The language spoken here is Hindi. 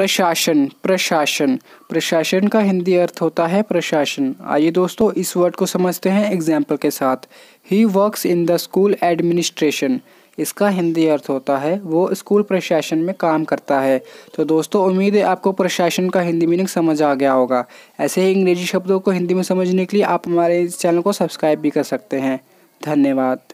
प्रशासन प्रशासन प्रशासन का हिंदी अर्थ होता है प्रशासन आइए दोस्तों इस वर्ड को समझते हैं एग्जाम्पल के साथ ही works in the school administration इसका हिंदी अर्थ होता है वो स्कूल प्रशासन में काम करता है तो दोस्तों उम्मीद है आपको प्रशासन का हिंदी मीनिंग समझ आ गया होगा ऐसे ही अंग्रेजी शब्दों को हिंदी में समझने के लिए आप हमारे इस चैनल को सब्सक्राइब भी कर सकते हैं धन्यवाद